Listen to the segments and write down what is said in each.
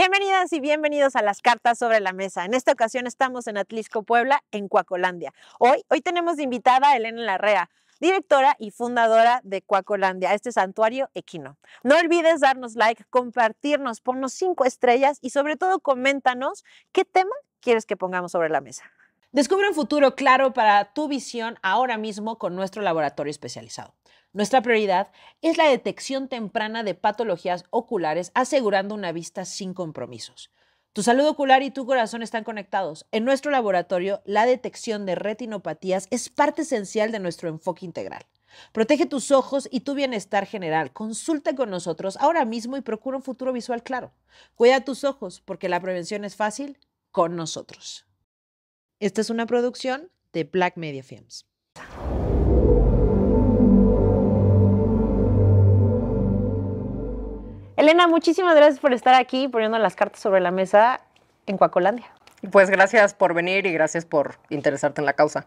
Bienvenidas y bienvenidos a las cartas sobre la mesa. En esta ocasión estamos en Atlisco, Puebla, en Cuacolandia. Hoy, hoy tenemos de invitada a Elena Larrea, directora y fundadora de Cuacolandia, este santuario equino. No olvides darnos like, compartirnos, ponnos cinco estrellas y sobre todo coméntanos qué tema quieres que pongamos sobre la mesa. Descubre un futuro claro para tu visión ahora mismo con nuestro laboratorio especializado. Nuestra prioridad es la detección temprana de patologías oculares, asegurando una vista sin compromisos. Tu salud ocular y tu corazón están conectados. En nuestro laboratorio, la detección de retinopatías es parte esencial de nuestro enfoque integral. Protege tus ojos y tu bienestar general. Consulta con nosotros ahora mismo y procura un futuro visual claro. Cuida tus ojos porque la prevención es fácil con nosotros. Esta es una producción de Black Media Films. Elena, muchísimas gracias por estar aquí poniendo las cartas sobre la mesa en Coacolandia. Pues gracias por venir y gracias por interesarte en la causa.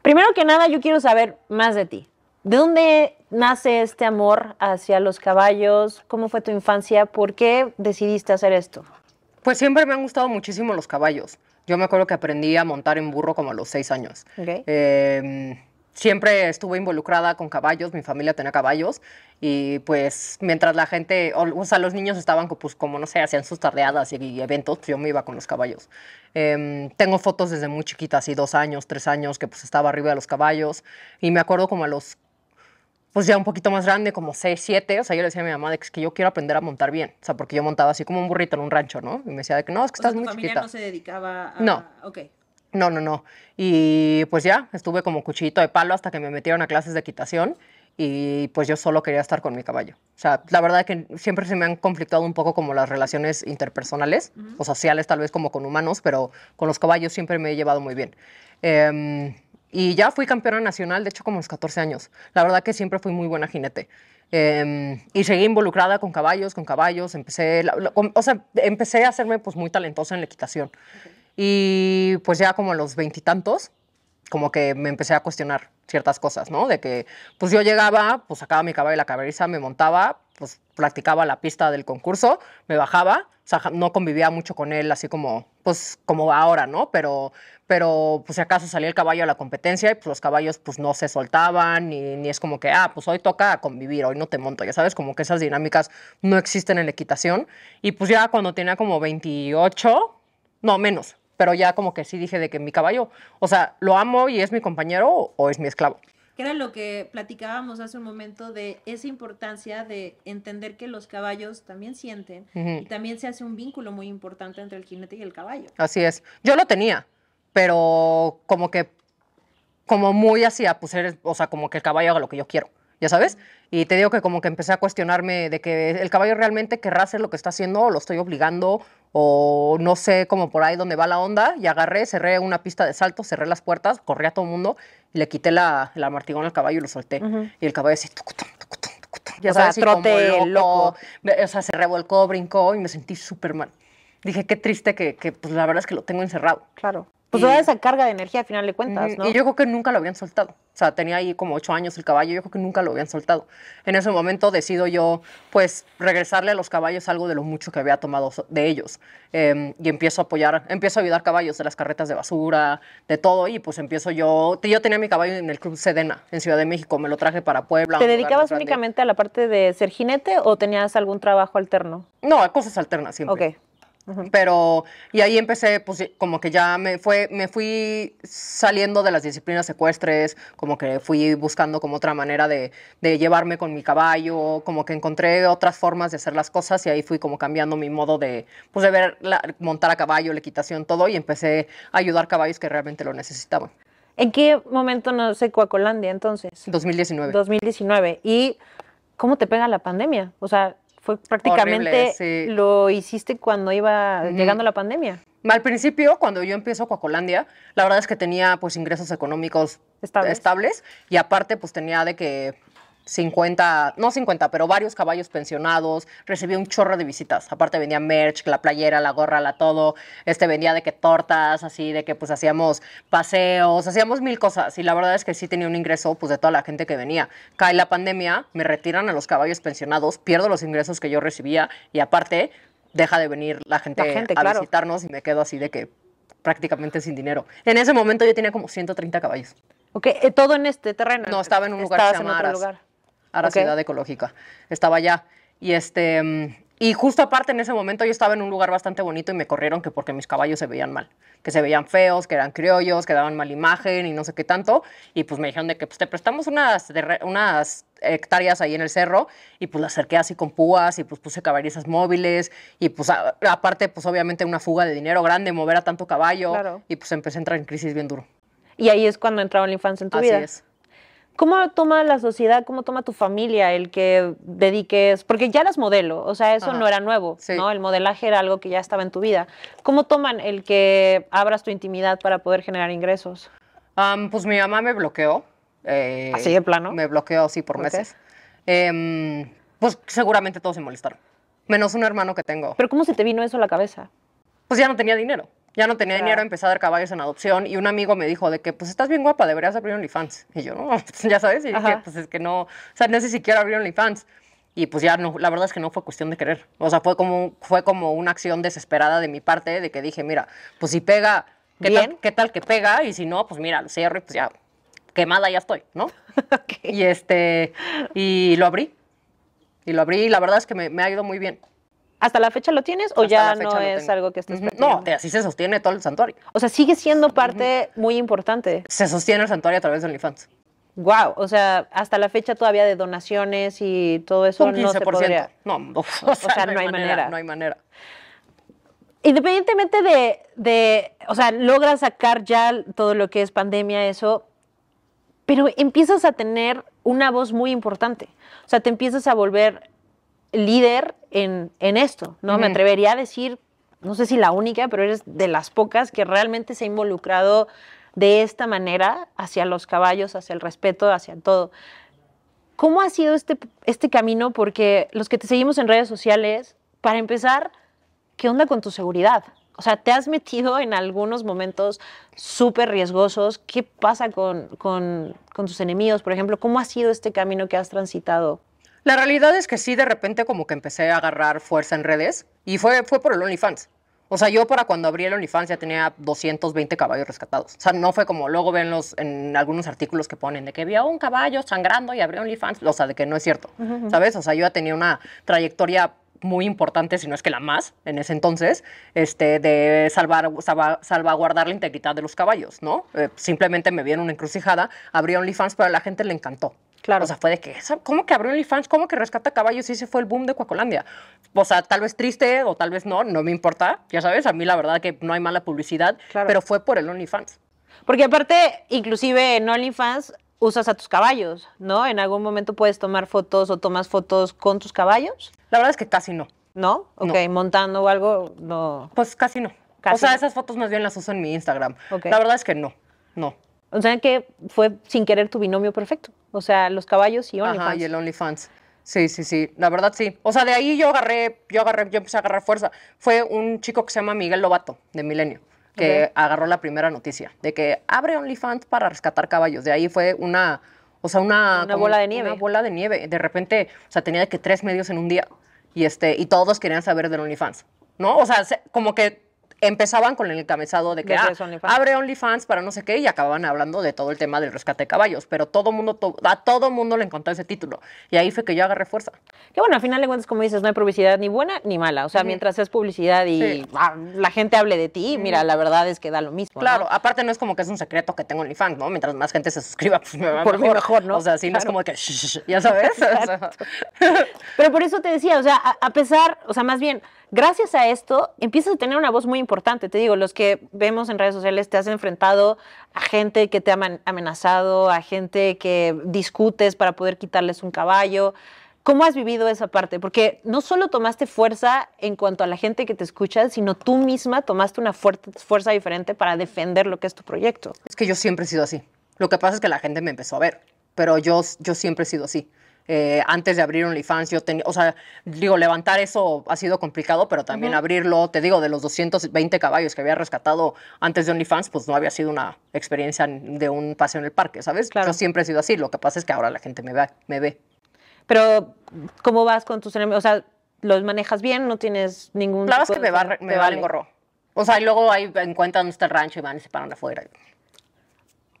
Primero que nada, yo quiero saber más de ti. ¿De dónde nace este amor hacia los caballos? ¿Cómo fue tu infancia? ¿Por qué decidiste hacer esto? Pues siempre me han gustado muchísimo los caballos. Yo me acuerdo que aprendí a montar en burro como a los seis años. Em, siempre estuve involucrada con caballos, mi familia tenía caballos y pues mientras la gente, o, sea, los niños estaban pues como no sé, hacían sus tardeadas y, eventos, pues, yo me iba con los caballos. Em, tengo fotos desde muy chiquita, así dos años, tres años, que pues estaba arriba de los caballos y me acuerdo como a los, pues ya un poquito más grande, como seis, siete, o sea, yo le decía a mi mamá de que, es que yo quiero aprender a montar bien, o sea, porque yo montaba así como un burrito en un rancho, ¿no? Y me decía de que no, es que estás sea, tu familia no se dedicaba a... No. Ok. No, no, no. Y pues ya, estuve como cuchillito de palo hasta que me metieron a clases de equitación y pues yo solo quería estar con mi caballo. O sea, la verdad que siempre se me han conflictuado un poco como las relaciones interpersonales o sociales, tal vez como con humanos, pero con los caballos siempre me he llevado muy bien. Em, y ya fui campeona nacional, de hecho, como a los 14 años. La verdad que siempre fui muy buena jinete. Em, y seguí involucrada con caballos, con caballos. Empecé, empecé a hacerme pues muy talentosa en la equitación. Y pues ya como a los veintitantos, como que me empecé a cuestionar ciertas cosas, ¿no? De que, pues yo llegaba, pues sacaba mi caballo y la caberiza, me montaba, pues practicaba la pista del concurso, me bajaba, o sea, no convivía mucho con él, así como, pues como ahora, ¿no? Pero, pero pues si acaso salía el caballo a la competencia y pues los caballos pues no se soltaban, ni, ni es como que, ah, pues hoy toca convivir, hoy no te monto, ya sabes, como que esas dinámicas no existen en la equitación. Y pues ya cuando tenía como 28, no, menos, pero ya como que sí dije de que mi caballo, o sea, lo amo y es mi compañero o, es mi esclavo. Que era lo que platicábamos hace un momento de esa importancia de entender que los caballos también sienten y también se hace un vínculo muy importante entre el jinete y el caballo. Así es. Yo lo tenía, pero como que, como muy así, ah, pues eres, o sea, como que el caballo haga lo que yo quiero. ¿ya sabes? Y te digo que como que empecé a cuestionarme de que el caballo realmente querrá hacer lo que está haciendo o lo estoy obligando o no sé, cómo por ahí donde va la onda, y agarré, cerré una pista de salto, cerré las puertas, corrí a todo el mundo, y le quité la, la martigón al caballo y lo solté. Y el caballo decía, Ya o sea, trote loco. O sea, se revolcó, brincó y me sentí súper mal. Dije, qué triste que, que pues, la verdad es que lo tengo encerrado. Claro. Pues toda esa carga de energía, al final de cuentas, ¿no? Y yo creo que nunca lo habían soltado. O sea, tenía ahí como ocho años el caballo, yo creo que nunca lo habían soltado. En ese momento decido yo, pues, regresarle a los caballos algo de lo mucho que había tomado de ellos. Em, y empiezo a apoyar, empiezo a ayudar caballos de las carretas de basura, de todo. Y pues empiezo yo, yo tenía mi caballo en el Club Sedena, en Ciudad de México, me lo traje para Puebla. ¿Te dedicabas únicamente a la parte de ser jinete o tenías algún trabajo alterno? No, a cosas alternas siempre. Ok. Pero, y ahí empecé, pues como que ya me, fue, me fui saliendo de las disciplinas ecuestres, como que fui buscando como otra manera de, llevarme con mi caballo, como que encontré otras formas de hacer las cosas y ahí fui como cambiando mi modo de, pues de ver, montar a caballo, la equitación, todo, y empecé a ayudar caballos que realmente lo necesitaban. ¿En qué momento no sé, Coacolandia entonces? 2019. 2019. ¿Y cómo te pega la pandemia? O sea, fue prácticamente lo hiciste cuando iba llegando la pandemia. Al principio, cuando yo empiezo Coacolandia, la verdad es que tenía pues ingresos económicos estables. y aparte pues tenía de que 50, no 50, pero varios caballos pensionados, recibí un chorro de visitas. Aparte vendía merch, la playera, la gorra, la todo. Este vendía de que tortas, así de que pues hacíamos paseos, hacíamos mil cosas y la verdad es que sí tenía un ingreso pues de toda la gente que venía. Cae la pandemia, me retiran a los caballos pensionados, pierdo los ingresos que yo recibía y aparte deja de venir la gente, a visitarnos y me quedo así de que prácticamente sin dinero. En ese momento yo tenía como 130 caballos. Ok, eh, todo en este terreno. No, estaba en un lugar que Lugar a Ciudad Ecológica. Estaba allá. Y este. Y justo aparte en ese momento yo estaba en un lugar bastante bonito y me corrieron que porque mis caballos se veían mal, que se veían feos, que eran criollos, que daban mala imagen y no sé qué tanto. Y pues me dijeron de que pues, te prestamos unas, unas hectáreas ahí en el cerro y pues las acerqué así con púas y pues puse caballerizas móviles y pues aparte pues obviamente una fuga de dinero grande, mover a tanto caballo y pues empecé a entrar en crisis bien duro. Y ahí es cuando entraba la infancia en tu vida. Así es. ¿Cómo toma la sociedad, cómo toma tu familia el que dediques, porque ya eras modelo, o sea, eso no era nuevo, ¿no? El modelaje era algo que ya estaba en tu vida. ¿Cómo toman el que abras tu intimidad para poder generar ingresos? pues mi mamá me bloqueó. Eh, ¿Así de plano? Me bloqueó, sí, por meses. Em, pues seguramente todos se molestaron, menos un hermano que tengo. ¿Pero cómo se te vino eso a la cabeza? Pues ya no tenía dinero ya no tenía dinero, empezar a dar caballos en adopción y un amigo me dijo de que, pues estás bien guapa, deberías abrir un OnlyFans. Y yo, no, pues, ya sabes, y que, pues es que no, o sea, no sé si quiero abrir OnlyFans. Y pues ya no, la verdad es que no fue cuestión de querer. O sea, fue como, fue como una acción desesperada de mi parte de que dije, mira, pues si pega, ¿qué, bien. ¿qué tal que pega? Y si no, pues mira, lo cierro y pues ya, quemada ya estoy, ¿no? Y este, y lo abrí. Y lo abrí y la verdad es que me ha ido muy bien. ¿Hasta la fecha lo tienes o ya no es algo que estés uh No, así se sostiene todo el santuario. O sea, sigue siendo parte muy importante. Se sostiene el santuario a través de OnlyFans. Wow, o sea, hasta la fecha todavía de donaciones y todo eso no se podría. No, o, sea, no, hay, manera, No hay manera. Independientemente de, de, o sea, logras sacar ya todo lo que es pandemia, eso, pero empiezas a tener una voz muy importante. O sea, te empiezas a volver líder en, esto, ¿no? Me atrevería a decir, no sé si la única, pero eres de las pocas que realmente se ha involucrado de esta manera hacia los caballos, hacia el respeto, hacia todo. ¿Cómo ha sido este, este camino? Porque los que te seguimos en redes sociales, para empezar, ¿qué onda con tu seguridad? O sea, te has metido en algunos momentos súper riesgosos. ¿Qué pasa con, tus enemigos, por ejemplo? ¿Cómo ha sido este camino que has transitado? La realidad es que sí, de repente como que empecé a agarrar fuerza en redes y fue, por el OnlyFans. O sea, yo para cuando abrí el OnlyFans ya tenía 220 caballos rescatados. O sea, no fue como luego ven los, en algunos artículos que ponen de que había un caballo sangrando y abrió OnlyFans. O sea, de que no es cierto, ¿sabes? O sea, yo ya tenía una trayectoria muy importante, si no es que la más, en ese entonces, este, de salvaguardar la integridad de los caballos, ¿no? Eh, simplemente me vi en una encrucijada, abrí OnlyFans, pero a la gente le encantó. Claro. O sea, fue de que, ¿cómo que abrió OnlyFans? ¿Cómo que rescata caballos? Y ese fue el boom de Coacolandia. O sea, tal vez triste o tal vez no, no me importa. Ya sabes, a mí la verdad que no hay mala publicidad, pero fue por el OnlyFans. Porque aparte, inclusive en OnlyFans usas a tus caballos, ¿no? En algún momento puedes tomar fotos o tomas fotos con tus caballos. La verdad es que casi no. ¿No? Ok, montando o algo, no. Pues casi no. o sea, esas fotos más bien las uso en mi Instagram. La verdad es que no, no. O sea que fue sin querer tu binomio perfecto. O sea, los caballos y OnlyFans. Ajá, y el OnlyFans. Sí, sí, sí, la verdad sí. O sea, de ahí yo agarré, yo agarré, yo empecé a agarrar fuerza. Fue un chico que se llama Miguel Lobato, de Milenio, que agarró la primera noticia de que abre OnlyFans para rescatar caballos. De ahí fue una, o sea, una... Una bola de nieve. Una bola de nieve. De repente, o sea, tenía que tres medios en un día y, este, y todos querían saber del OnlyFans, ¿no? O sea, como que empezaban con el encabezado de que abre OnlyFans para no sé qué y acababan hablando de todo el tema del rescate de caballos, pero todo mundo, a todo mundo le encontró ese título y ahí fue que yo agarré fuerza. Que bueno, al final de cuentas, como dices, no hay publicidad ni buena ni mala, o sea, mientras es publicidad y ah, la gente hable de ti, mira, la verdad es que da lo mismo. Claro, aparte no es como que es un secreto que tengo OnlyFans, ¿no? Mientras más gente se suscriba, pues por mejor. mejor ¿no? O sea, sí, no es como que, shh, ya sabes. Pero por eso te decía, o sea, a pesar, o sea, más bien gracias a esto empiezas a tener una voz muy importante. Te digo, los que vemos en redes sociales te has enfrentado a gente que te ha amenazado, a gente que discutes para poder quitarles un caballo. ¿Cómo has vivido esa parte? Porque no solo tomaste fuerza en cuanto a la gente que te escucha, sino tú misma tomaste una fuerza diferente para defender lo que es tu proyecto. Es que yo siempre he sido así. Lo que pasa es que la gente me empezó a ver, pero yo, yo siempre he sido así. Eh, antes de abrir OnlyFans, yo tenía, o sea, digo, levantar eso ha sido complicado, pero también abrirlo, te digo, de los 220 caballos que había rescatado antes de OnlyFans, pues no había sido una experiencia de un paseo en el parque, ¿sabes? Claro. Yo siempre he sido así, lo que pasa es que ahora la gente me ve. Me ve. Pero, ¿cómo vas con tus enemigos? O sea, ¿los manejas bien? ¿No tienes ningún... Claro, es que me va, me va el gorro. O sea, y luego ahí encuentran donde está el rancho y van y se paran afuera.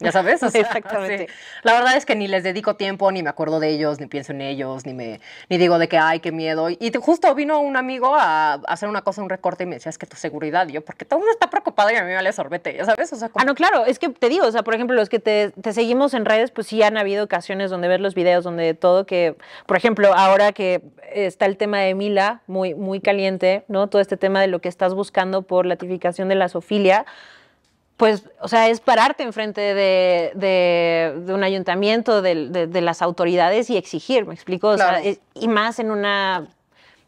Ya sabes, exactamente. La verdad es que ni les dedico tiempo, ni me acuerdo de ellos, ni pienso en ellos, ni me ni digo de que hay, qué miedo. Y justo vino un amigo a, hacer una cosa, un recorte y me decía, "Es que tu seguridad." yo, "Porque todo el mundo está preocupado y a mí me vale sorbete." Ya sabes, o sea, Ah, no, claro, es que te digo, o sea, por ejemplo, los que te, seguimos en redes, pues sí han habido ocasiones donde ver los videos donde todo que, por ejemplo, ahora que está el tema de Mila muy muy caliente, ¿no? Todo este tema de lo que estás buscando por latificación de la sofilia pues, o sea, es pararte enfrente de, un ayuntamiento, de, las autoridades y exigir, ¿me explico? y más en una,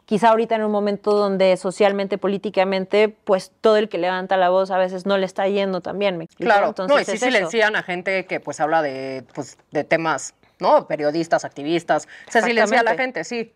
quizá ahorita en un momento donde socialmente, políticamente, pues todo el que levanta la voz a veces no le está yendo también, ¿me explico? Claro, no, y sí silencian a gente que pues habla de, pues, de temas, ¿no? Periodistas, activistas, se silencia a la gente, sí.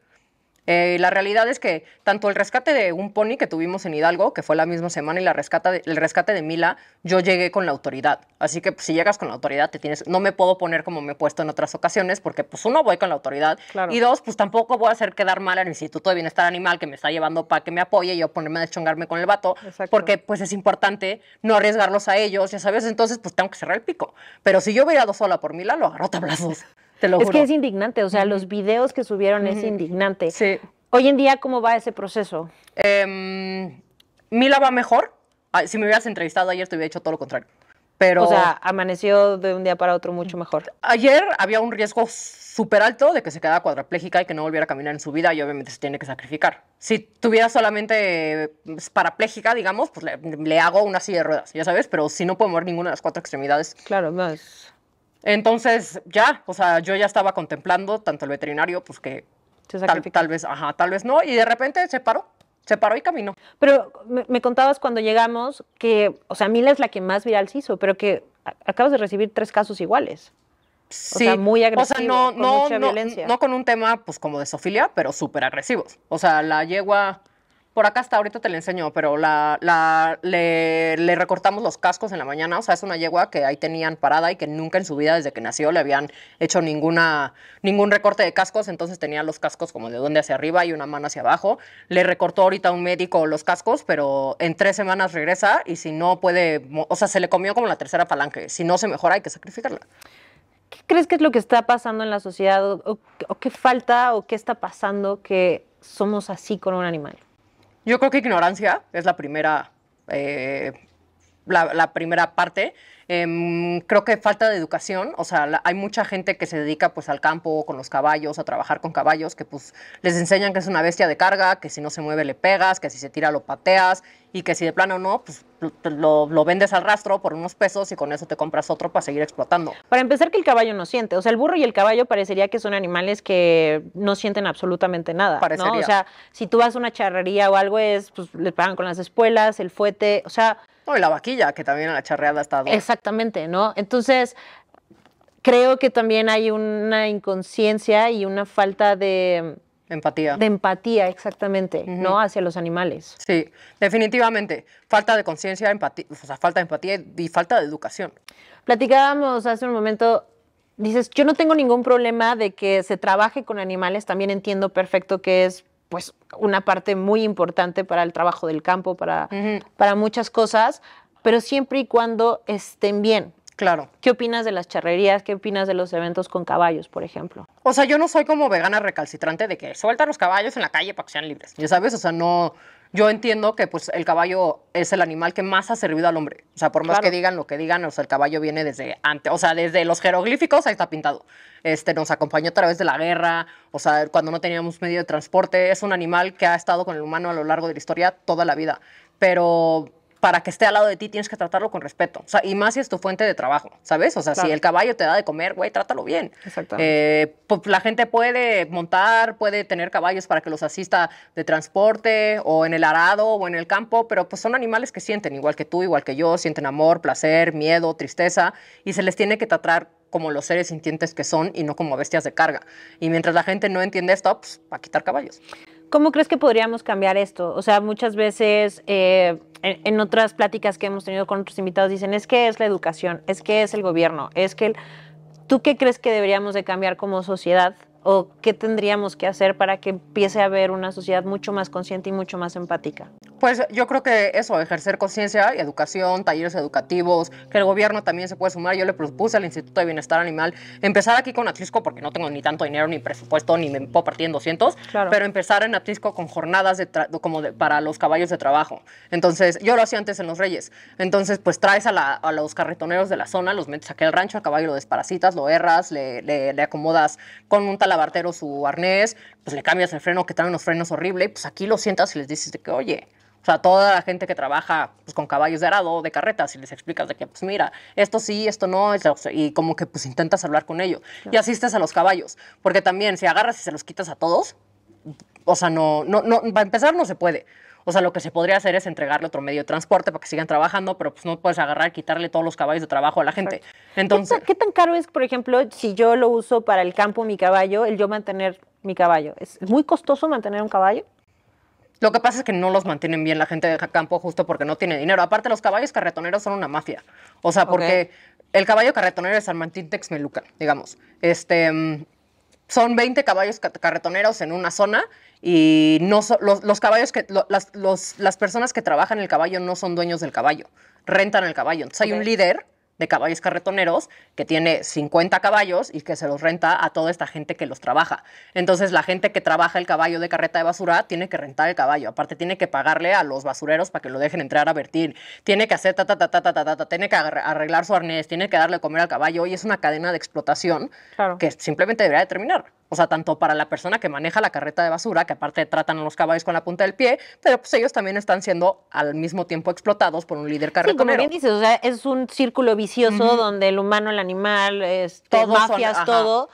Eh, la realidad es que tanto el rescate de un pony que tuvimos en Hidalgo, que fue la misma semana, y la rescata el rescate de Mila, yo llegué con la autoridad. Así que pues, si llegas con la autoridad, te tienes, no me puedo poner como me he puesto en otras ocasiones, porque pues uno voy con la autoridad y dos, pues tampoco voy a hacer quedar mal al Instituto de Bienestar Animal que me está llevando para que me apoye y yo ponerme a deschongarme con el vato, porque pues es importante no arriesgarlos a ellos, ya sabes, entonces pues tengo que cerrar el pico. Pero si yo hubiera ido sola por Mila, lo agarro tablazos. Es que es indignante, o sea, los videos que subieron es indignante. Sí. Hoy en día, ¿cómo va ese proceso? mí em, Mila va mejor. si me hubieras entrevistado ayer, te hubiera hecho todo lo contrario. Pero, o sea, amaneció de un día para otro mucho mejor. Ayer había un riesgo súper alto de que se quedara cuadraplégica y que no volviera a caminar en su vida y obviamente se tiene que sacrificar. Si tuviera solamente pues, parapléjica, digamos, pues le, hago una silla de ruedas, ya sabes, pero si no puedo mover ninguna de las cuatro extremidades. Claro, más entonces, ya, o sea, yo ya estaba contemplando tanto el veterinario, pues que tal, vez, ajá, tal vez no, y de repente se paró, se paró y caminó. Pero me, contabas cuando llegamos que, o sea, Mila es la que más viral se hizo, pero que acabas de recibir tres casos iguales. Sí, o sea, muy agresivos, o sea, no, con no, no, no con un tema, pues, como de sofilia, pero súper agresivos. O sea, la yegua... Por acá hasta ahorita te la enseño, pero la, le, recortamos los cascos en la mañana. O sea, es una yegua que ahí tenían parada y que nunca en su vida, desde que nació, le habían hecho ninguna, ningún recorte de cascos. Entonces tenía los cascos como de donde hacia arriba y una mano hacia abajo. Le recortó ahorita un médico los cascos, pero en tres semanas regresa y si no puede, o sea, se le comió como la tercera palanca. Si no se mejora, hay que sacrificarla. ¿Qué crees que es lo que está pasando en la sociedad o qué falta o qué está pasando que somos así con un animal? Yo creo que ignorancia es la primera eh, la, primera parte. Em, creo que falta de educación, o sea, hay mucha gente que se dedica pues al campo, con los caballos, a trabajar con caballos, que pues les enseñan que es una bestia de carga, que si no se mueve le pegas, que si se tira lo pateas y que si de plano no, pues lo, vendes al rastro por unos pesos y con eso te compras otro para seguir explotando. Para empezar que el caballo no siente, o sea, el burro y el caballo parecería que son animales que no sienten absolutamente nada, ¿no? O sea, si tú vas a una charrería o algo es, pues le pagan con las espuelas, el fuete, o sea... No, y la vaquilla, que también a la charreada está. Exactamente, ¿no? Entonces, creo que también hay una inconsciencia y una falta de. Empatía. De empatía, exactamente, ¿no? Hacia los animales. Sí, definitivamente. Falta de conciencia, empatía, o sea, falta de empatía y falta de educación. Platicábamos hace un momento, dices, yo no tengo ningún problema de que se trabaje con animales, también entiendo perfecto que es pues una parte muy importante para el trabajo del campo, para, para muchas cosas, pero siempre y cuando estén bien. Claro. ¿Qué opinas de las charrerías? ¿Qué opinas de los eventos con caballos, por ejemplo? O sea, yo no soy como vegana recalcitrante de que suelta los caballos en la calle para que sean libres. Ya sabes, o sea, no, yo entiendo que pues el caballo es el animal que más ha servido al hombre. O sea, por más que digan lo que digan, o sea, el caballo viene desde antes, o sea, desde los jeroglíficos ahí está pintado. Este nos acompañó a través de la guerra, o sea, cuando no teníamos medio de transporte, es un animal que ha estado con el humano a lo largo de la historia toda la vida. Pero para que esté al lado de ti tienes que tratarlo con respeto. O sea, y más si es tu fuente de trabajo, ¿sabes? O sea, si el caballo te da de comer, güey, trátalo bien. Exactamente. Eh, pues, la gente puede montar, puede tener caballos para que los asista de transporte o en el arado o en el campo, pero pues son animales que sienten, igual que tú, igual que yo, sienten amor, placer, miedo, tristeza, y se les tiene que tratar como los seres sintientes que son y no como bestias de carga. Y mientras la gente no entiende esto, pues va a quitar caballos. ¿Cómo crees que podríamos cambiar esto? O sea, muchas veces eh, en, otras pláticas que hemos tenido con otros invitados dicen, es que es la educación, es que es el gobierno, es que el... ¿Tú qué crees que deberíamos de cambiar como sociedad o qué tendríamos que hacer para que empiece a haber una sociedad mucho más consciente y mucho más empática? Pues yo creo que eso, ejercer conciencia y educación, talleres educativos, que el gobierno también se puede sumar. Yo le propuse al Instituto de Bienestar Animal empezar aquí con Atlisco porque no tengo ni tanto dinero ni presupuesto ni me puedo partir en 200, claro. pero empezar en Atlisco con jornadas de como para los caballos de trabajo. Entonces, yo lo hacía antes en Los Reyes. Entonces, pues traes a, los carretoneros de la zona, los metes aquí al rancho, al caballo lo desparasitas, lo erras, le, le acomodas con un taladro Bartero su arnés, pues le cambias el freno, que traen unos frenos horribles, pues aquí lo sientas y les dices de que, oye, o sea, toda la gente que trabaja pues, con caballos de arado, de carretas, y les explicas de que, pues mira, esto sí, esto no, y como que pues intentas hablar con ellos. Y asistes a los caballos, porque también si agarras y se los quitas a todos, o sea, no, no, no, para empezar no se puede. O sea, lo que se podría hacer es entregarle otro medio de transporte para que sigan trabajando, pero pues no puedes agarrar, quitarle todos los caballos de trabajo a la gente. Entonces, ¿Qué, tan, caro es, por ejemplo, si yo lo uso para el campo mi caballo, el yo mantener mi caballo? ¿Es muy costoso mantener un caballo? Lo que pasa es que no los mantienen bien la gente de campo justo porque no tiene dinero. Aparte, los caballos carretoneros son una mafia. O sea, porque el caballo carretonero es San Martín digamos. Este, mm, son 20 caballos carretoneros en una zona y no los, caballos que las, las, personas que trabajan el caballo no son dueños del caballo, rentan el caballo. Entonces hay un líder de caballos carretoneros que tiene 50 caballos y que se los renta a toda esta gente que los trabaja. Entonces la gente que trabaja el caballo de carreta de basura tiene que rentar el caballo, aparte tiene que pagarle a los basureros para que lo dejen entrar a vertir, tiene que hacer ta ta ta ta ta ta, ta tiene que arreglar su arnés, tiene que darle comer al caballo y es una cadena de explotación claro. que simplemente debería de terminar. O sea, tanto para la persona que maneja la carreta de basura, que aparte tratan a los caballos con la punta del pie, pero pues ellos también están siendo al mismo tiempo explotados por un líder carretonero. Sí, como bien dices, o sea, es un círculo vicioso donde el humano, el animal, es este, todo mafias, ah, todo.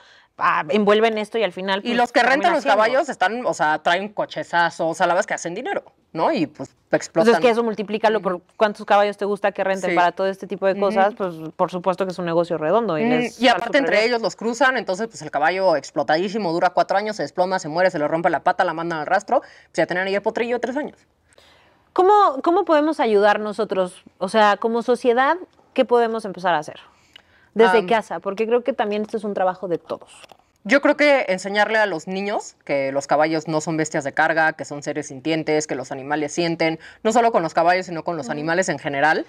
envuelven esto y al final. y pues, los que rentan los caballos están, o sea, traen cochesazos, o que hacen dinero, ¿no? Y pues, pues explotan. Entonces, que eso multiplícalo por cuántos caballos te gusta que renten para todo este tipo de cosas, pues por supuesto que es un negocio redondo. Y, aparte, entre ellos los cruzan, entonces, pues el caballo explotadísimo dura cuatro años, se desploma, se muere, se le rompe la pata, la mandan al rastro, pues ya tenían ahí el potrillo tres años. ¿Cómo, ¿Cómo podemos ayudar nosotros? O sea, como sociedad, ¿qué podemos empezar a hacer desde casa? Porque creo que también esto es un trabajo de todos. Yo creo que enseñarle a los niños que los caballos no son bestias de carga, que son seres sintientes, que los animales sienten, no solo con los caballos, sino con los animales en general.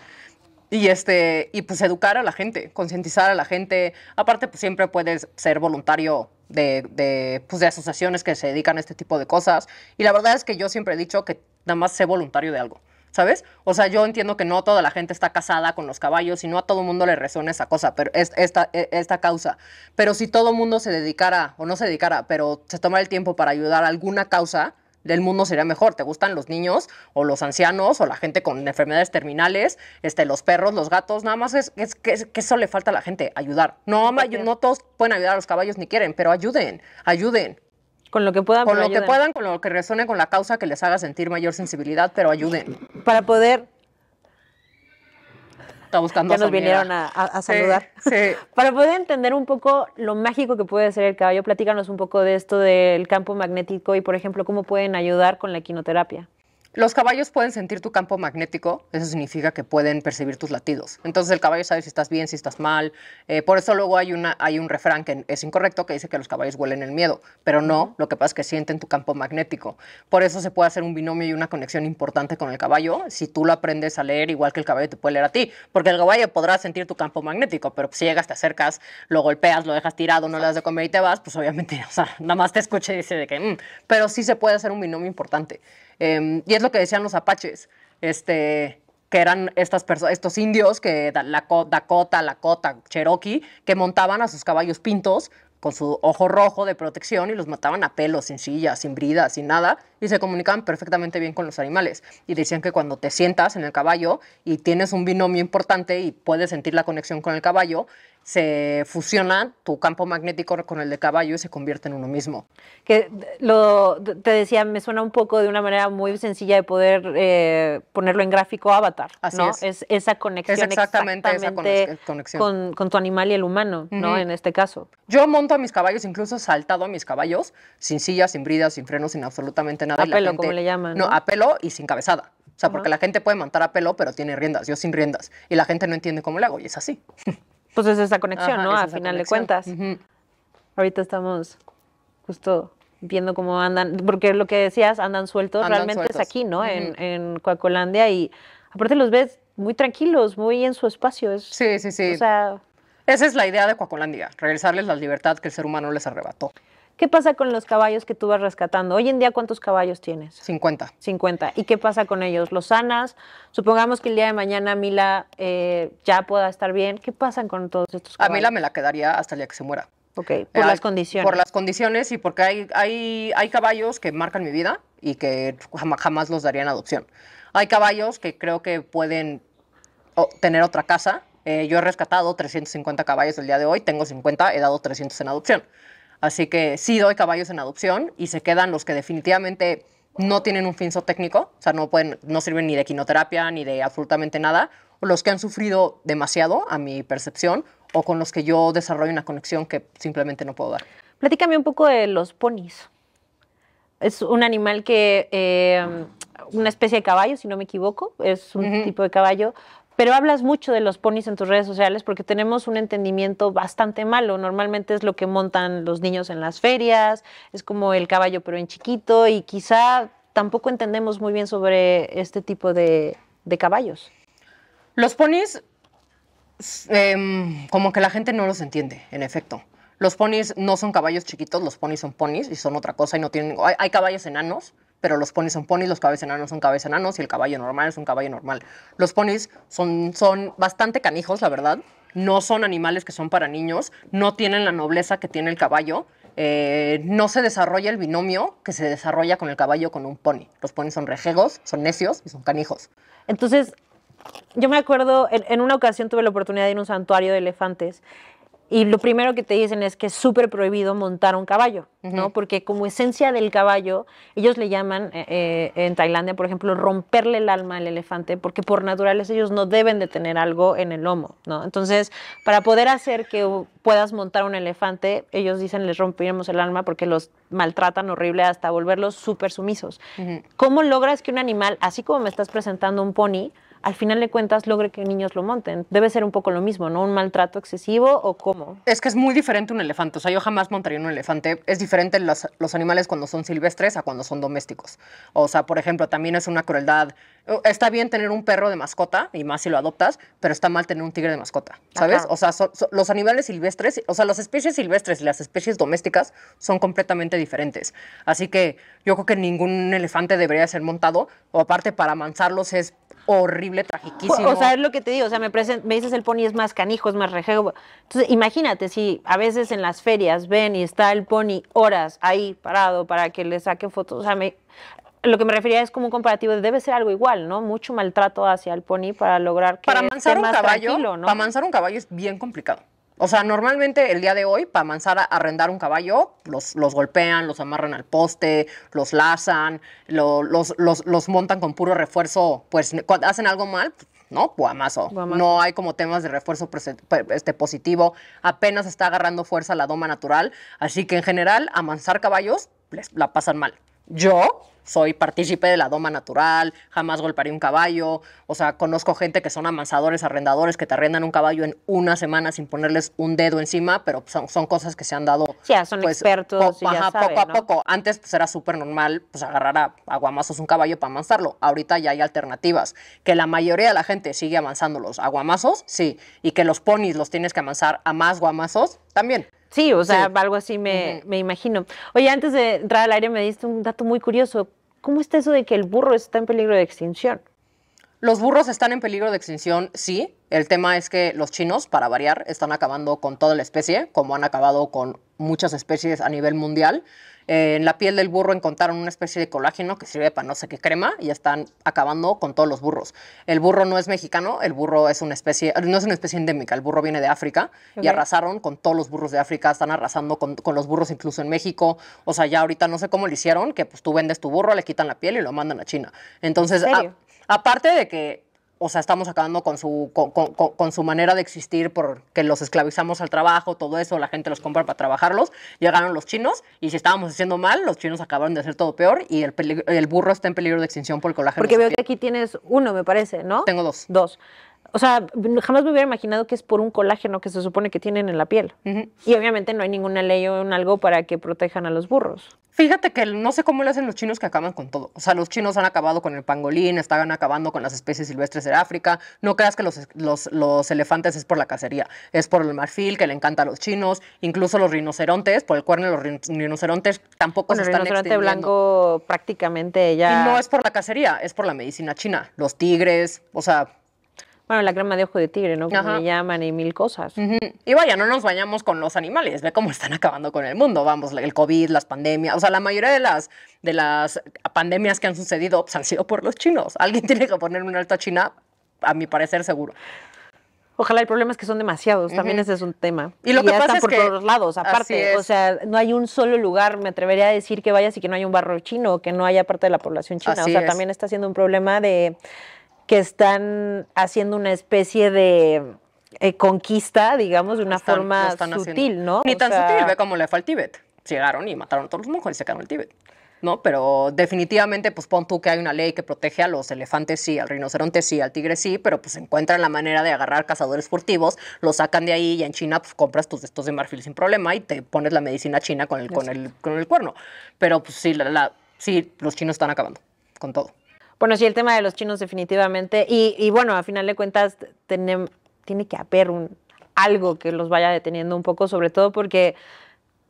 Y, este, y pues educar a la gente, concientizar a la gente. Aparte, pues siempre puedes ser voluntario de, pues, de asociaciones que se dedican a este tipo de cosas. Y la verdad es que yo siempre he dicho que nada más sé voluntario de algo. ¿sabes? O sea, yo entiendo que no toda la gente está casada con los caballos y no a todo el mundo le resuena esa cosa, pero es, esta, e, causa. Pero si todo el mundo se dedicara, o no se dedicara, pero se tomara el tiempo para ayudar a alguna causa, del mundo sería mejor. ¿Te gustan los niños o los ancianos o la gente con enfermedades terminales, este, los perros, los gatos? Nada más es, que, que, eso le falta a la gente, ayudar. No, no todos pueden ayudar a los caballos ni quieren, pero ayuden, ayuden con lo que puedan. Con lo que puedan, con lo que resone con la causa que les haga sentir mayor sensibilidad, pero ayuden. Para poder buscando. Ya nos vinieron a, saludar. Para poder entender un poco lo mágico que puede ser el caballo, platícanos un poco de esto del campo magnético y, por ejemplo, cómo pueden ayudar con la quinoterapia. Los caballos pueden sentir tu campo magnético, eso significa que pueden percibir tus latidos. Entonces el caballo sabe si estás bien, si estás mal. Eh, por eso luego hay, una, hay un refrán que es incorrecto que dice que los caballos huelen el miedo, pero no, lo que pasa es que sienten tu campo magnético. Por eso se puede hacer un binomio y una conexión importante con el caballo si tú lo aprendes a leer igual que el caballo te puede leer a ti, porque el caballo podrá sentir tu campo magnético, pero si llegas, te acercas, lo golpeas, lo dejas tirado, no le das de comer y te vas, pues obviamente, nada más te escucha y dice de que, mm", pero sí se puede hacer un binomio importante. Em, y es lo que decían los apaches, este, que eran estas estos indios, que Dakota, Lakota, Cherokee, que montaban a sus caballos pintos con su ojo rojo de protección y los mataban a pelo, sin silla, sin bridas, sin nada, y se comunicaban perfectamente bien con los animales. Y decían que cuando te sientas en el caballo y tienes un binomio importante y puedes sentir la conexión con el caballo, se fusiona tu campo magnético con el de caballo y se convierte en uno mismo. Que lo te decía, me suena un poco de una manera muy sencilla de poder eh, ponerlo en gráfico avatar, ¿no? Es. esa conexión exactamente, esa conexión. Con, tu animal y el humano, ¿no? En este caso. Yo monto a mis caballos, incluso saltado a mis caballos, sin silla, sin bridas, sin frenos, sin absolutamente nada. A pelo, como le llaman. ¿no? a pelo y sin cabezada. O sea, porque la gente puede montar a pelo, pero tiene riendas, yo sin riendas. Y la gente no entiende cómo le hago, y es así. Pues es esa conexión, ¿no? a final de cuentas. Ahorita estamos justo viendo cómo andan, porque lo que decías, andan sueltos, realmente es aquí, ¿no? En, en Coacolandia y aparte los ves muy tranquilos, muy en su espacio. Es, sí, sí, sí. Esa es la idea de Coacolandia, regresarles la libertad que el ser humano les arrebató. ¿Qué pasa con los caballos que tú vas rescatando? Hoy en día, ¿cuántos caballos tienes? 50. 50. ¿Y qué pasa con ellos? ¿Los sanas? Supongamos que el día de mañana Mila eh, ya pueda estar bien. ¿Qué pasa con todos estos caballos? A Mila me la quedaría hasta el día que se muera. Ok, por las condiciones. Por las condiciones y porque hay, hay, hay caballos que marcan mi vida y que jamás, jamás los darían adopción. Hay caballos que creo que pueden tener otra casa. Eh, yo he rescatado 350 caballos el día de hoy, tengo 50, he dado 300 en adopción. Así que sí doy caballos en adopción y se quedan los que definitivamente no tienen un fin técnico, o sea, no, pueden, no sirven ni de quinoterapia ni de absolutamente nada, o los que han sufrido demasiado, a mi percepción, o con los que yo desarrollo una conexión que simplemente no puedo dar. Platícame un poco de los ponis. Es un animal que, eh, una especie de caballo, si no me equivoco, es un tipo de caballo pero hablas mucho de los ponis en tus redes sociales porque tenemos un entendimiento bastante malo. Normalmente es lo que montan los niños en las ferias, es como el caballo pero en chiquito y quizá tampoco entendemos muy bien sobre este tipo de, caballos. Los ponis, em, como que la gente no los entiende, en efecto. Los ponis no son caballos chiquitos, los ponis son ponis y son otra cosa y no tienen... hay caballos enanos, pero los ponis son ponis, los cabecenanos son cabecenanos y el caballo normal es un caballo normal. Los ponis son, son bastante canijos, la verdad. No son animales que son para niños, no tienen la nobleza que tiene el caballo. Eh, no se desarrolla el binomio que se desarrolla con el caballo con un pony. Los ponis son rejegos, son necios y son canijos. Entonces, yo me acuerdo, en, una ocasión tuve la oportunidad de ir a un santuario de elefantes y lo primero que te dicen es que es súper prohibido montar un caballo, ¿no? Porque como esencia del caballo, ellos le llaman eh, eh, en Tailandia, por ejemplo, romperle el alma al elefante, porque por naturaleza ellos no deben de tener algo en el lomo, ¿no? Entonces, para poder hacer que puedas montar un elefante, ellos dicen les rompiremos el alma porque los maltratan horrible hasta volverlos súper sumisos. ¿Cómo logras que un animal, así como me estás presentando un pony, al final de cuentas logre que niños lo monten. Debe ser un poco lo mismo, ¿no? Un maltrato excesivo o cómo. Es que es muy diferente un elefante. O sea, yo jamás montaría un elefante. Es diferente los, animales cuando son silvestres a cuando son domésticos. O sea, por ejemplo, también es una crueldad. Oh, está bien tener un perro de mascota, y más si lo adoptas, pero está mal tener un tigre de mascota, ¿sabes? O sea, los animales silvestres, o sea, las especies silvestres y las especies domésticas son completamente diferentes. Así que yo creo que ningún elefante debería ser montado, o aparte para amansarlos es horrible tragiquísimo. O sea, es lo que te digo, o sea, me, present, me dices el pony es más canijo, es más rejego. Entonces, imagínate si a veces en las ferias ven y está el pony horas ahí parado para que le saquen fotos, o sea, lo que me refería es como un comparativo, debe ser algo igual, ¿no? Mucho maltrato hacia el pony para lograr que para amansar un caballo, ¿no? Para amansar un caballo es bien complicado. O sea, normalmente el día de hoy, para amansar a arrendar un caballo, los, los, golpean, los amarran al poste, los lazan, los, los, montan con puro refuerzo. Pues cuando hacen algo mal, ¿no? Guamazo. No hay como temas de refuerzo este, positivo. Apenas está agarrando fuerza la doma natural. Así que en general, amansar caballos la pasan mal yo soy partícipe de la doma natural, jamás golpearé un caballo, o sea, conozco gente que son amansadores, arrendadores, que te arrendan un caballo en una semana sin ponerles un dedo encima, pero son, cosas que se han dado ya, son pues, expertos poco a poco. Antes pues, era súper normal pues agarrar a aguamazos un caballo para amansarlo, ahorita ya hay alternativas, que la mayoría de la gente sigue amansando los aguamazos, sí, y que los ponis los tienes que amansar a más guamazos, también. Sí, o sea, algo así me, me imagino. Oye, antes de entrar al aire me diste un dato muy curioso. ¿Cómo está eso de que el burro está en peligro de extinción? Los burros están en peligro de extinción, sí. El tema es que los chinos, para variar, están acabando con toda la especie, como han acabado con muchas especies a nivel mundial. Eh, en la piel del burro encontraron una especie de colágeno que sirve para no sé qué crema y están acabando con todos los burros. El burro no es mexicano, el burro es una especie, no es una especie endémica, el burro viene de África y arrasaron con todos los burros de África, están arrasando con, los burros incluso en México. O sea, ya ahorita no sé cómo lo hicieron, que pues tú vendes tu burro, le quitan la piel y lo mandan a China. Entonces, ah, Aparte de que, o sea, estamos acabando con su, con, con, con su manera de existir porque los esclavizamos al trabajo, todo eso, la gente los compra para trabajarlos, llegaron los chinos y si estábamos haciendo mal, los chinos acabaron de hacer todo peor y el, el burro está en peligro de extinción por el colágeno. Porque veo que aquí tienes uno, me parece, ¿no? Tengo dos. Dos. O sea, jamás me hubiera imaginado que es por un colágeno que se supone que tienen en la piel. Y obviamente no hay ninguna ley o algo para que protejan a los burros. Fíjate que no sé cómo lo hacen los chinos que acaban con todo. O sea, los chinos han acabado con el pangolín, están acabando con las especies silvestres de África. No creas que los, los, elefantes es por la cacería, es por el marfil que le encanta a los chinos, incluso los rinocerontes, por el cuerno de los rinocerontes tampoco se están el rinoceronte blanco prácticamente ya... Y no es por la cacería, es por la medicina china. Los tigres, o sea bueno, la crema de ojo de tigre, ¿no? Como le llaman y mil cosas. Y vaya, no nos bañamos con los animales, ve cómo están acabando con el mundo, vamos, el COVID, las pandemias, o sea, la mayoría de las, de las pandemias que han sucedido pues, han sido por los chinos. Alguien tiene que poner un alto a China, a mi parecer seguro. Ojalá el problema es que son demasiados, también ese es un tema. Y lo que pasa están por todos lados, aparte, o sea, no hay un solo lugar, me atrevería a decir que vaya si que no hay un barro chino, que no haya parte de la población china, o sea, también está siendo un problema de que están haciendo una especie de eh, conquista, digamos, de una forma sutil, ¿no? Ni tan sutil, ve cómo le fue al Tíbet. Llegaron y mataron a todos los monjes y sacaron al el Tíbet. ¿no? Pero definitivamente, pues pon tú que hay una ley que protege a los elefantes sí, al rinoceronte sí, al tigre sí, pero pues encuentran la manera de agarrar cazadores furtivos, los sacan de ahí y en China pues compras tus estos de marfil sin problema y te pones la medicina china con el, con el, con el cuerno. Pero pues sí, sí, los chinos están acabando con todo. Bueno, sí, el tema de los chinos definitivamente. Y, bueno, a final de cuentas, tiene, tiene que haber un, algo que los vaya deteniendo un poco, sobre todo porque,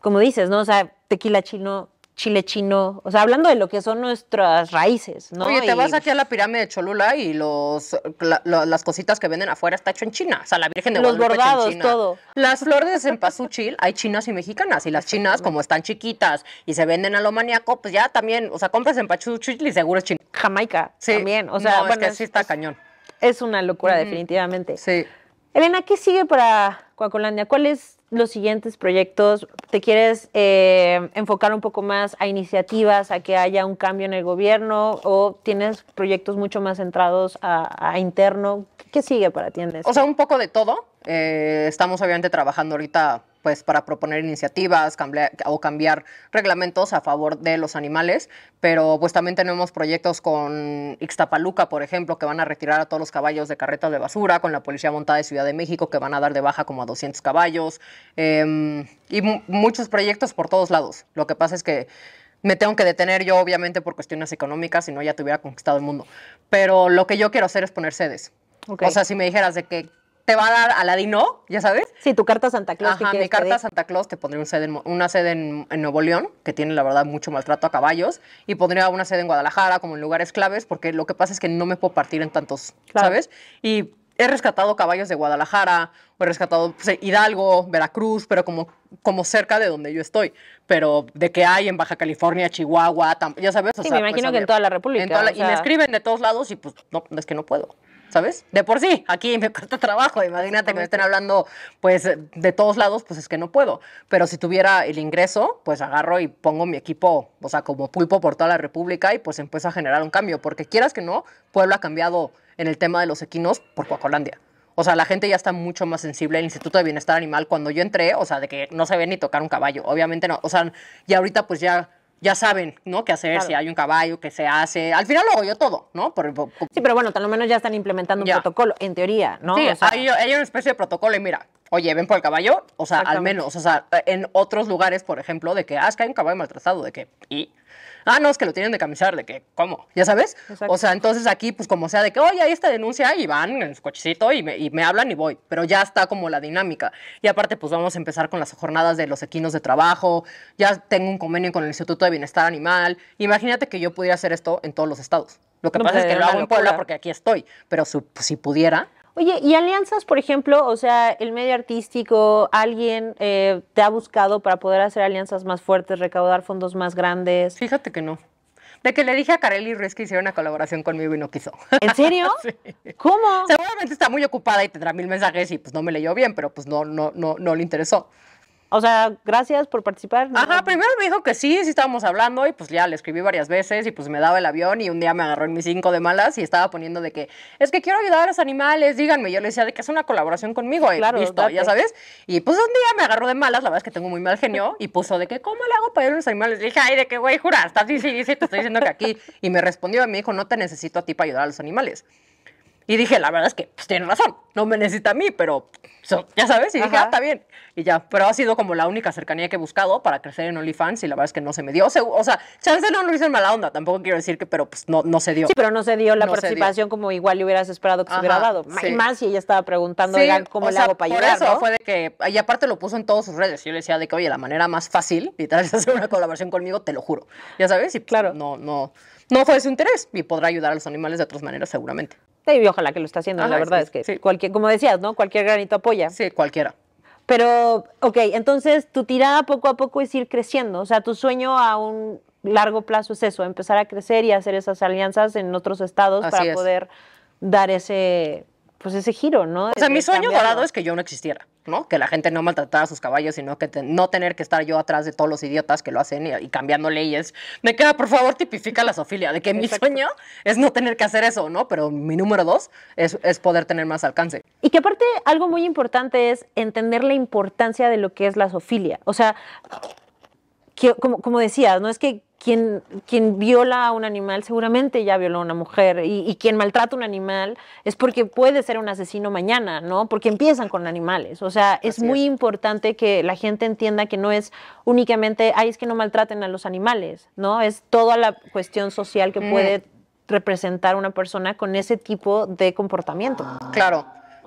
como dices, ¿no? O sea, tequila chino chile chino, o sea, hablando de lo que son nuestras raíces, ¿no? Oye, te vas aquí a la pirámide de Cholula y los las cositas que venden afuera está hecho en China, o sea, la Virgen de los bordados, en China. todo. Las flores en Pazuchil, hay chinas y mexicanas y las chinas como están chiquitas y se venden a lo maníaco, pues ya también, o sea, compras Pazuchil y seguro es chino. Jamaica, sí. también, o sea, bueno, es que sí está cañón. Es una locura definitivamente. Sí. Elena, ¿qué sigue para Coacolandia? ¿Cuál es los siguientes proyectos? ¿Te quieres eh, enfocar un poco más a iniciativas, a que haya un cambio en el gobierno o tienes proyectos mucho más centrados a, interno? ¿Qué sigue para ti en O sea, un poco de todo. Eh, estamos obviamente trabajando ahorita pues para proponer iniciativas o cambiar reglamentos a favor de los animales, pero pues también tenemos proyectos con Ixtapaluca, por ejemplo, que van a retirar a todos los caballos de carretas de basura, con la Policía Montada de Ciudad de México, que van a dar de baja como a 200 caballos, em, y muchos proyectos por todos lados. Lo que pasa es que me tengo que detener yo, obviamente, por cuestiones económicas, si no ya te hubiera conquistado el mundo. Pero lo que yo quiero hacer es poner sedes. O sea, si me dijeras de que te va a dar a Aladino, ya sabes. Sí, tu carta Santa Claus. Ajá, mi carta Santa Claus te pondría una sede, en, Nuevo León, que tiene la verdad mucho maltrato a caballos, y pondría una sede en Guadalajara, como en lugares claves, porque lo que pasa es que no me puedo partir en tantos, ¿sabes? Y he rescatado caballos de Guadalajara, he rescatado pues, Hidalgo, Veracruz, pero como, como cerca de donde yo estoy. Pero de qué hay en Baja California, Chihuahua, ya sabes. sí, me imagino pues, que en toda la República. Y me escriben de todos lados y pues no, es que no puedo. ¿sabes? De por sí, aquí me cuesta trabajo, imagínate que me estén hablando pues de todos lados, pues es que no puedo. Pero si tuviera el ingreso, pues agarro y pongo mi equipo, o sea, como pulpo por toda la República y pues empiezo a generar un cambio, porque quieras que no, Puebla ha cambiado en el tema de los equinos por Coacolandia. O sea, la gente ya está mucho más sensible al Instituto de Bienestar Animal. Cuando yo entré, o sea, de que no se ve ni tocar un caballo, obviamente no. O sea, y ahorita pues ya ya saben, ¿no? Qué hacer, si hay un caballo, qué se hace. Al final lo hago yo todo, ¿no? Por, sí, pero bueno, tal menos ya están implementando un protocolo, en teoría, ¿no? Sí, hay, una especie de protocolo y mira, oye, ven por el caballo, o sea, al menos, o sea, en otros lugares, por ejemplo, de que, ah, es que hay un caballo maltratado, de que, y ah, no, es que lo tienen de camisar, de que, ¿cómo? ¿Ya sabes? O sea, entonces aquí, pues como sea, de que, oye, ahí esta denuncia y van en su cochecito y me, hablan y voy, pero ya está como la dinámica. Y aparte, pues vamos a empezar con las jornadas de los equinos de trabajo, ya tengo un convenio con el Instituto de Bienestar Animal. Imagínate que yo pudiera hacer esto en todos los estados. Lo que pasa es pues, que lo hago en Puebla porque aquí estoy, pero pues, si pudiera. Oye, ¿y alianzas, por ejemplo? O sea, el medio artístico, ¿alguien eh, te ha buscado para poder hacer alianzas más fuertes, recaudar fondos más grandes? Fíjate que no. De que le dije a Kareli Ruiz que hiciera una colaboración conmigo y no quiso. ¿En serio? sí. ¿Cómo? Seguramente está muy ocupada y tendrá mil mensajes y pues no me leyó bien, pero pues no, no, no, no le interesó. O sea, gracias por participar. Ajá, primero me dijo que sí, sí estábamos hablando y pues ya le escribí varias veces y pues me daba el avión y un día me agarró en mis cinco de malas y estaba poniendo de que es que quiero ayudar a los animales, díganme. Yo le decía de que es una colaboración conmigo, y eh, claro, listo, ya sabes. Y pues un día me agarró de malas, la verdad es que tengo muy mal genio y puso de que ¿cómo le hago para ayudar a los animales? Le dije, ay, de que güey, jura, estás sí, sí, sí, te estoy diciendo que aquí. Y me respondió y me dijo, no te necesito a ti para ayudar a los animales. Y dije, la verdad es que pues, tiene razón, no me necesita a mí, pero ya sabes, y dije, ah, está bien. Y ya, pero ha sido como la única cercanía que he buscado para crecer en OnlyFans y la verdad es que no se me dio. O sea, o no lo hice en mala onda, tampoco quiero decir que, pero pues no, no se dio. Sí, pero no se dio la participación como igual le hubieras esperado que se hubiera dado. Y más si ella estaba preguntando, ¿cómo le hago para llegar Por eso fue de que, ah, y aparte lo puso en todas sus redes. Yo le decía de que, oye, la manera más fácil, y hacer una colaboración conmigo, te lo juro. Ya sabes, y pues, claro. no, no, no fue de su interés y podrá ayudar a los animales de otras maneras seguramente y ojalá que lo está haciendo, la verdad es que cualquier, como decías, ¿no? Cualquier granito apoya. Sí, cualquiera. Pero, ok, entonces tu tirada poco a poco es ir creciendo, o sea, tu sueño a un largo plazo es eso, empezar a crecer y hacer esas alianzas en otros estados para poder dar ese pues ese giro, ¿no? O sea, mi sueño dorado es que yo no existiera, ¿no? Que la gente no maltratara a sus caballos, sino que no tener que estar yo atrás de todos los idiotas que lo hacen y, cambiando leyes. Me queda, por favor, tipifica la sofilia, de que mi sueño es no tener que hacer eso, ¿no? Pero mi número dos es, es poder tener más alcance. Y que aparte, algo muy importante es entender la importancia de lo que es la sofilia. O sea, como, decías, no es que quien, quien, viola a un animal seguramente ya violó a una mujer y, quien maltrata a un animal es porque puede ser un asesino mañana, ¿no? Porque empiezan con animales. O sea, es muy importante que la gente entienda que no es únicamente, ay, es que no maltraten a los animales, ¿no? Es toda la cuestión social que mm. puede representar una persona con ese tipo de comportamiento. Claro.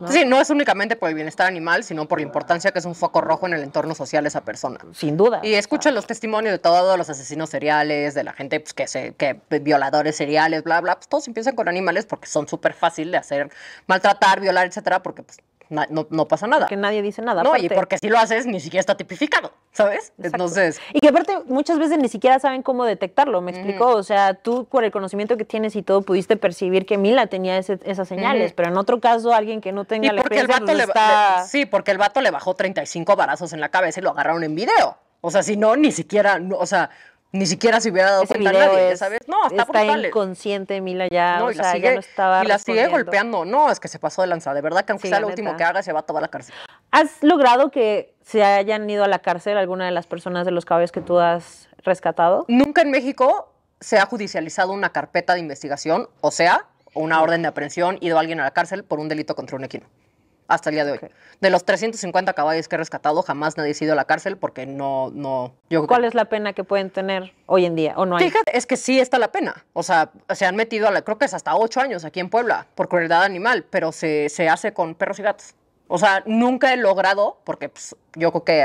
Sí, no es únicamente por el bienestar animal, sino por la importancia que es un foco rojo en el entorno social esa persona. Sin duda. Y escucho los testimonios de todos los asesinos seriales, de la gente pues, que se, que violadores seriales, bla, bla, pues todos empiezan con animales porque son súper fácil de hacer, maltratar, violar, etcétera, porque pues, no, pasa nada. Que nadie dice nada. No, y porque si lo haces, ni siquiera está tipificado, ¿sabes? Entonces. Y que aparte, muchas veces ni siquiera saben cómo detectarlo, ¿me explicó? O sea, tú por el conocimiento que tienes y todo, pudiste percibir que Mila tenía esas señales, pero en otro caso, alguien que no tenga la pues, Sí, porque el vato le bajó 35 barazos en la cabeza y lo agarraron en video. O sea, si no, ni siquiera, o sea, ni siquiera se hubiera dado cuenta nadie, ¿sabes? No, está, inconsciente Mila ya, no, la sigue, estaba Y la sigue golpeando, no, es que se pasó de lanza, de verdad que aunque lo último que haga se va a toda la cárcel. ¿Has logrado que se hayan ido a la cárcel alguna de las personas de los caballos que tú has rescatado? Nunca en México se ha judicializado una carpeta de investigación, o sea, una orden de aprehensión, ido a alguien a la cárcel por un delito contra un equino hasta el día de hoy. De los 350 caballos que he rescatado, jamás nadie ha ido a la cárcel porque no, no. Yo ¿Cuál es la pena que pueden tener hoy en día o no hay? Fíjate, es que sí está la pena. O sea, se han metido a la, creo que es hasta ocho años aquí en Puebla por crueldad animal, pero se, se hace con perros y gatos. O sea, nunca he logrado, porque pues, yo creo que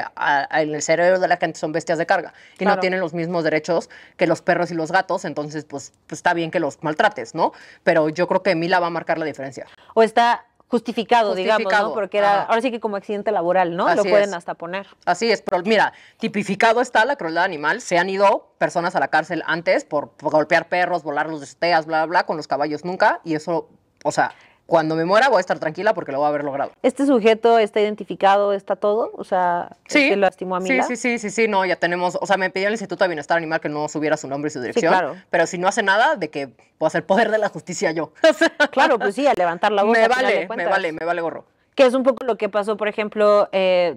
en el cerebro de la gente son bestias de carga y no tienen los mismos derechos que los perros y los gatos, entonces pues, pues, está bien que los maltrates, ¿no? Pero yo creo que Mila va a marcar la diferencia. O está justificado, digamos, Porque era, ahora sí que como accidente laboral, ¿no? Lo pueden hasta poner. Así es, pero mira, tipificado está la crueldad animal, se han ido personas a la cárcel antes por, golpear perros, volar los esteas, bla, bla, bla, con los caballos nunca, y eso, o sea, cuando me muera voy a estar tranquila porque lo voy a haber logrado. ¿Este sujeto está identificado, está todo? O sea, sí. lo lastimó a mí. Sí, sí, sí, sí, sí, no, ya tenemos, o sea, me pidió el Instituto de Bienestar Animal que no subiera su nombre y su dirección, claro. pero si no hace nada, de que puedo hacer poder de la justicia yo. claro, pues sí, a levantar la voz. Me vale, me vale, me vale gorro. Que es un poco lo que pasó, por ejemplo, eh,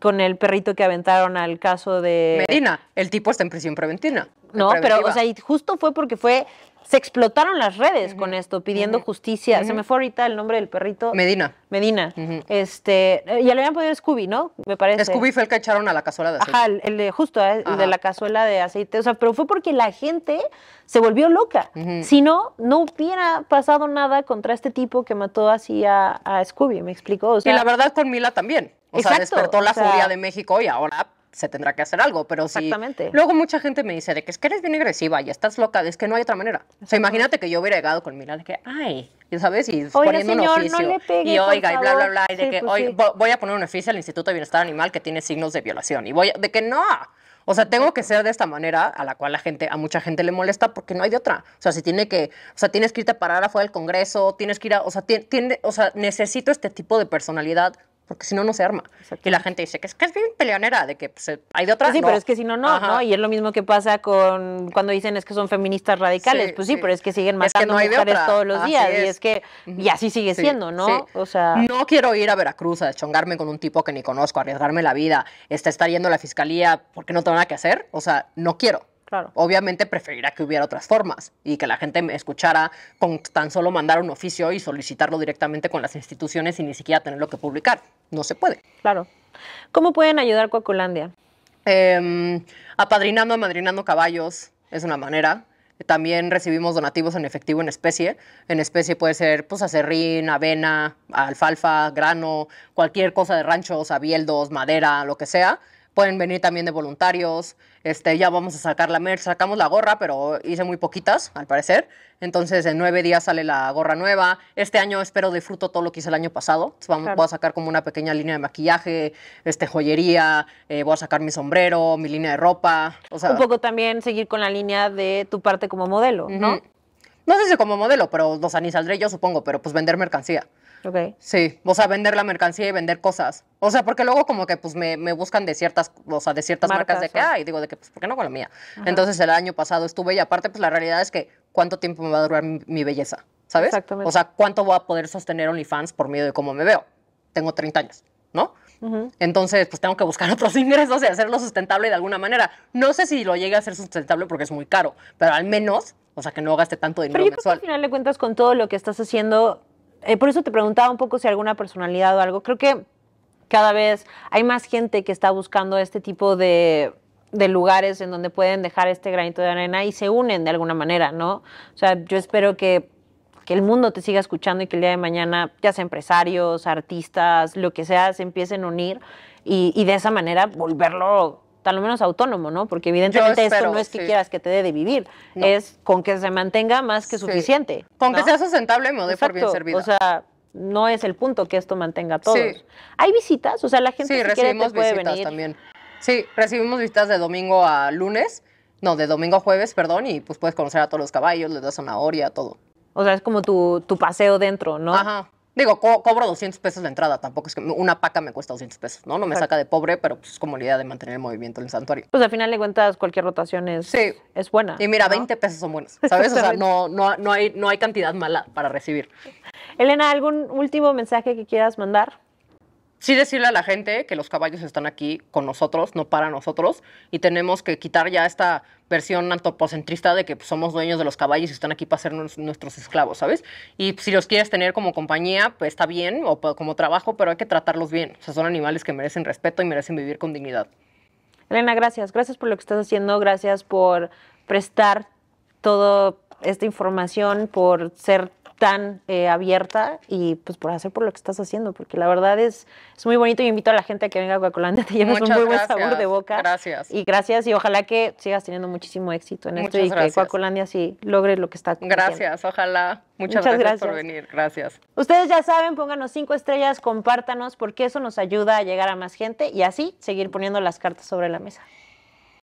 con el perrito que aventaron al caso de... Medina, el tipo está en prisión preventiva. No, pero, o sea, y justo fue porque fue se explotaron las redes con esto, pidiendo justicia. Se me fue ahorita el nombre del perrito. Medina. Medina. Este, eh, ya le habían podido Scooby, ¿no? Me parece. Scooby fue el que echaron a la cazuela de aceite. Ajá, el, de, justo, eh, el de la cazuela de aceite. O sea, pero fue porque la gente se volvió loca. Si no, no hubiera pasado nada contra este tipo que mató así a, Scooby, ¿me explicó? y la verdad con Mila también. O sea, despertó la furia de México y ahora se tendrá que hacer algo. Pero Exactamente. luego mucha gente me dice de que es que eres bien agresiva y estás loca, es que no hay otra manera. O sea, imagínate que yo hubiera llegado con de que, ay, ¿sabes? Y poniendo un oficio. y oiga, y bla, bla, bla. Y de que, hoy pues voy a poner un oficio al Instituto de Bienestar Animal que tiene signos de violación. Y voy de que no. O sea, tengo que ser de esta manera, a la cual la gente, a mucha gente le molesta porque no hay de otra. O sea, si tiene que, o sea, tienes que irte a parar afuera del Congreso, tienes que ir a, o sea, tiene, o sea, necesito este tipo de personalidad porque si no, no se arma. Y la gente dice que es, bien peleonera, de que pues, hay de otras. Sí, pero es que si no, no, Y es lo mismo que pasa con cuando dicen es que son feministas radicales. pues sí, pero es que siguen matando que no hay mujeres todos los días. Y es que, y así sigue siendo, ¿no? O sea. No quiero ir a Veracruz a chongarme con un tipo que ni conozco, arriesgarme la vida, está, estar yendo a la fiscalía porque no tengo nada que hacer. O sea, no quiero. Claro. Obviamente preferiría que hubiera otras formas y que la gente me escuchara con tan solo mandar un oficio y solicitarlo directamente con las instituciones y ni siquiera tenerlo que publicar. No se puede. Claro. ¿Cómo pueden ayudar Coaculandia? Em, apadrinando, amadrinando caballos es una manera. También recibimos donativos en efectivo en especie. En especie puede ser pues, acerrín, avena, alfalfa, grano, cualquier cosa de ranchos, abieldos, madera, lo que sea pueden venir también de voluntarios. Este, ya vamos a sacar la merch, sacamos la gorra, pero hice muy poquitas, al parecer. Entonces, en nueve días sale la gorra nueva. Este año espero disfruto todo lo que hice el año pasado. vamos, a sacar como una pequeña línea de maquillaje, este, joyería, eh, voy a sacar mi sombrero, mi línea de ropa. Un poco también seguir con la línea de tu parte como modelo, ¿no? No sé si como modelo, pero dos años saldré yo, supongo, pero pues vender mercancía. Sí, o sea, vender la mercancía y vender cosas. O sea, porque luego como que pues me, me buscan de ciertas, o sea, de ciertas marcas, de que, ay, digo de que, pues, ¿por qué no con la mía? Entonces el año pasado estuve y aparte, pues la realidad es que cuánto tiempo me va a durar mi, belleza, ¿sabes? Exactamente. O sea, cuánto voy a poder sostener OnlyFans por medio de cómo me veo. Tengo 30 años, ¿no? Entonces, pues tengo que buscar otros ingresos y hacerlo sustentable de alguna manera. No sé si lo llegue a ser sustentable porque es muy caro, pero al menos, o sea, que no gaste tanto dinero pero yo Creo que al final le cuentas con todo lo que estás haciendo, eh, por eso te preguntaba un poco si alguna personalidad o algo. Creo que cada vez hay más gente que está buscando este tipo de, lugares en donde pueden dejar este granito de arena y se unen de alguna manera, ¿no? O sea, yo espero que el mundo te siga escuchando y que el día de mañana, ya sea empresarios, artistas, lo que sea, se empiecen a unir y de esa manera volverlo tal lo menos autónomo, ¿no? Porque evidentemente esto no es que quieras que te dé de vivir, es con que se mantenga más que suficiente. Con que sea sustentable me por bien servido. O sea, no es el punto que esto mantenga a todos. Hay visitas, o sea, la gente puede venir. también. Sí, recibimos visitas de domingo a lunes, no, de domingo a jueves, perdón, y pues puedes conocer a todos los caballos, les das zanahoria, todo. O sea, es como tu, tu paseo dentro, ¿no? Ajá. Digo, cobro 200 pesos de entrada, tampoco es que una paca me cuesta 200 pesos, ¿no? No me saca de pobre, pero pues, es como la idea de mantener el movimiento en el santuario. Pues al final de cuentas, cualquier rotación es, es buena. Y mira, 20 pesos son buenos, ¿sabes? O sea, no, no, no, hay, no hay cantidad mala para recibir. Elena, ¿algún último mensaje que quieras mandar? sí decirle a la gente que los caballos están aquí con nosotros, no para nosotros, y tenemos que quitar ya esta versión antropocentrista de que pues, somos dueños de los caballos y están aquí para ser nuestros esclavos, ¿sabes? Y si los quieres tener como compañía, pues está bien, o como trabajo, pero hay que tratarlos bien. O sea, son animales que merecen respeto y merecen vivir con dignidad. Elena, gracias. Gracias por lo que estás haciendo, gracias por prestar toda esta información, por ser tan eh, abierta y pues por hacer por lo que estás haciendo, porque la verdad es, es muy bonito y invito a la gente a que venga a Coacolandia, te llevas un muy buen sabor de boca. Gracias. Y gracias y ojalá que sigas teniendo muchísimo éxito en esto y que Coacolandia sí logre lo que está Gracias, ojalá. Muchas, gracias, por venir, gracias. Ustedes ya saben, pónganos cinco estrellas, compártanos, porque eso nos ayuda a llegar a más gente y así seguir poniendo las cartas sobre la mesa.